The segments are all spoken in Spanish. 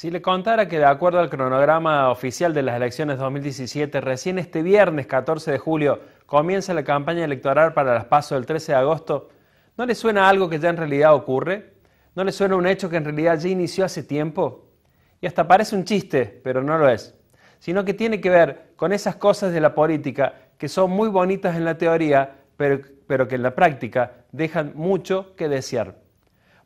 Si le contara que de acuerdo al cronograma oficial de las elecciones 2017, recién este viernes 14 de julio comienza la campaña electoral para las pasos del 13 de agosto, ¿no le suena algo que ya en realidad ocurre? ¿No le suena un hecho que en realidad ya inició hace tiempo? Y hasta parece un chiste, pero no lo es, sino que tiene que ver con esas cosas de la política que son muy bonitas en la teoría, pero, pero que en la práctica dejan mucho que desear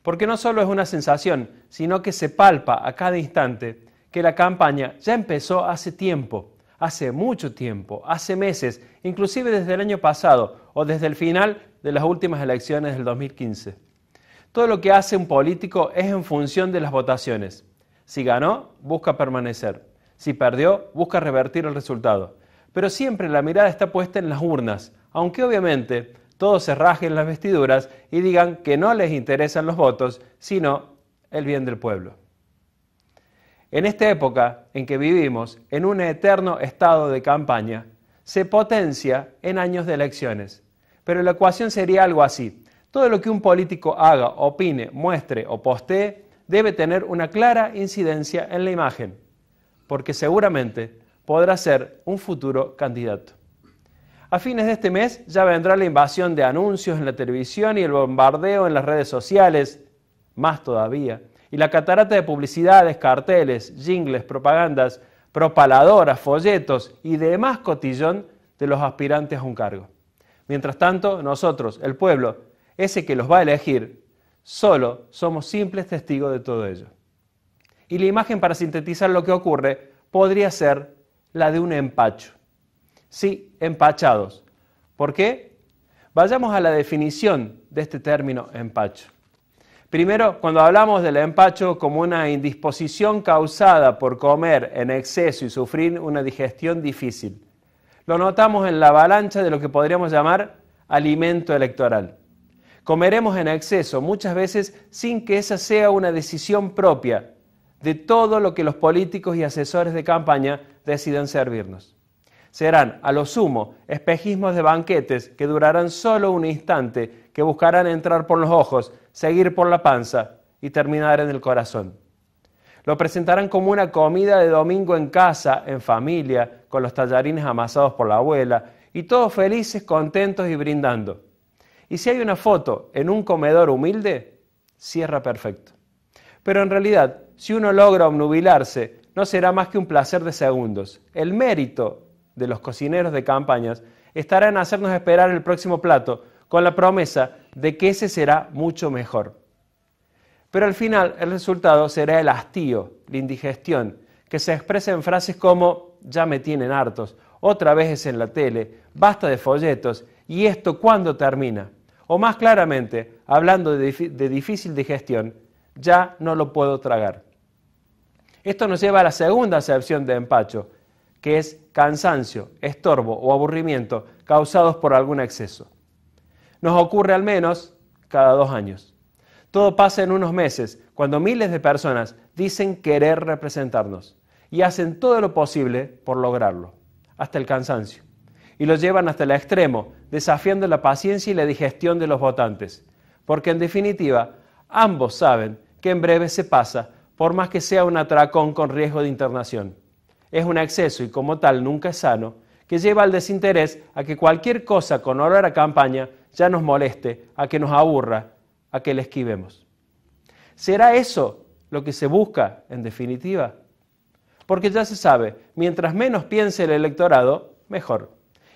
porque no solo es una sensación, sino que se palpa a cada instante que la campaña ya empezó hace tiempo, hace mucho tiempo, hace meses, inclusive desde el año pasado o desde el final de las últimas elecciones del 2015. Todo lo que hace un político es en función de las votaciones. Si ganó, busca permanecer. Si perdió, busca revertir el resultado. Pero siempre la mirada está puesta en las urnas, aunque obviamente todos se rajen las vestiduras y digan que no les interesan los votos, sino el bien del pueblo. En esta época en que vivimos, en un eterno estado de campaña, se potencia en años de elecciones. Pero la ecuación sería algo así. Todo lo que un político haga, opine, muestre o postee debe tener una clara incidencia en la imagen, porque seguramente podrá ser un futuro candidato. A fines de este mes ya vendrá la invasión de anuncios en la televisión y el bombardeo en las redes sociales, más todavía, y la catarata de publicidades, carteles, jingles, propagandas, propaladoras, folletos y demás cotillón de los aspirantes a un cargo. Mientras tanto, nosotros, el pueblo, ese que los va a elegir, solo somos simples testigos de todo ello. Y la imagen para sintetizar lo que ocurre podría ser la de un empacho. Sí, empachados. ¿Por qué? Vayamos a la definición de este término empacho. Primero, cuando hablamos del empacho como una indisposición causada por comer en exceso y sufrir una digestión difícil, lo notamos en la avalancha de lo que podríamos llamar alimento electoral. Comeremos en exceso muchas veces sin que esa sea una decisión propia de todo lo que los políticos y asesores de campaña deciden servirnos serán, a lo sumo, espejismos de banquetes que durarán solo un instante, que buscarán entrar por los ojos, seguir por la panza y terminar en el corazón. Lo presentarán como una comida de domingo en casa, en familia, con los tallarines amasados por la abuela, y todos felices, contentos y brindando. Y si hay una foto en un comedor humilde, cierra perfecto. Pero en realidad, si uno logra obnubilarse, no será más que un placer de segundos. El mérito de los cocineros de campañas, estará en hacernos esperar el próximo plato con la promesa de que ese será mucho mejor. Pero al final el resultado será el hastío, la indigestión, que se expresa en frases como ya me tienen hartos, otra vez es en la tele, basta de folletos, ¿y esto cuándo termina? O más claramente, hablando de, de difícil digestión, ya no lo puedo tragar. Esto nos lleva a la segunda acepción de empacho, que es cansancio, estorbo o aburrimiento causados por algún exceso. Nos ocurre al menos cada dos años. Todo pasa en unos meses, cuando miles de personas dicen querer representarnos y hacen todo lo posible por lograrlo, hasta el cansancio, y lo llevan hasta el extremo, desafiando la paciencia y la digestión de los votantes, porque en definitiva ambos saben que en breve se pasa, por más que sea un atracón con riesgo de internación es un exceso y como tal nunca es sano, que lleva al desinterés a que cualquier cosa con olor a campaña ya nos moleste, a que nos aburra, a que le esquivemos. ¿Será eso lo que se busca en definitiva? Porque ya se sabe, mientras menos piense el electorado, mejor.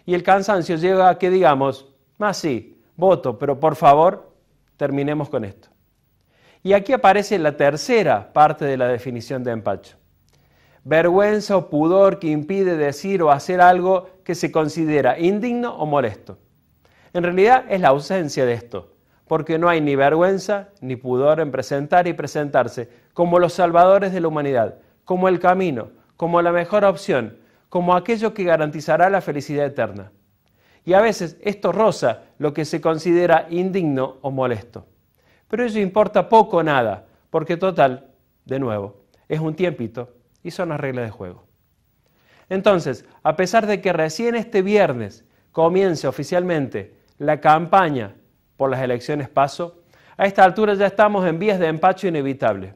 Y el cansancio llega a que digamos, más ah, sí, voto, pero por favor, terminemos con esto. Y aquí aparece la tercera parte de la definición de empacho vergüenza o pudor que impide decir o hacer algo que se considera indigno o molesto. En realidad es la ausencia de esto, porque no hay ni vergüenza ni pudor en presentar y presentarse como los salvadores de la humanidad, como el camino, como la mejor opción, como aquello que garantizará la felicidad eterna. Y a veces esto roza lo que se considera indigno o molesto. Pero ello importa poco o nada, porque total, de nuevo, es un tiempito y son las reglas de juego. Entonces, a pesar de que recién este viernes comience oficialmente la campaña por las elecciones paso, a esta altura ya estamos en vías de empacho inevitable.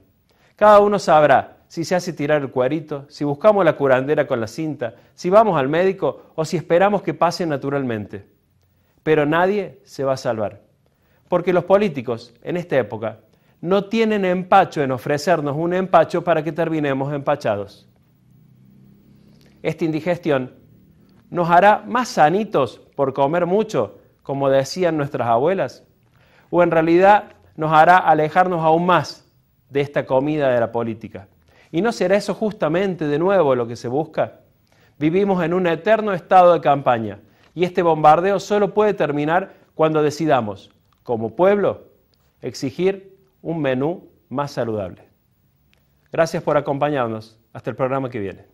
Cada uno sabrá si se hace tirar el cuarito, si buscamos la curandera con la cinta, si vamos al médico o si esperamos que pase naturalmente. Pero nadie se va a salvar, porque los políticos en esta época no tienen empacho en ofrecernos un empacho para que terminemos empachados. Esta indigestión nos hará más sanitos por comer mucho, como decían nuestras abuelas, o en realidad nos hará alejarnos aún más de esta comida de la política. ¿Y no será eso justamente de nuevo lo que se busca? Vivimos en un eterno estado de campaña y este bombardeo solo puede terminar cuando decidamos, como pueblo, exigir un menú más saludable. Gracias por acompañarnos. Hasta el programa que viene.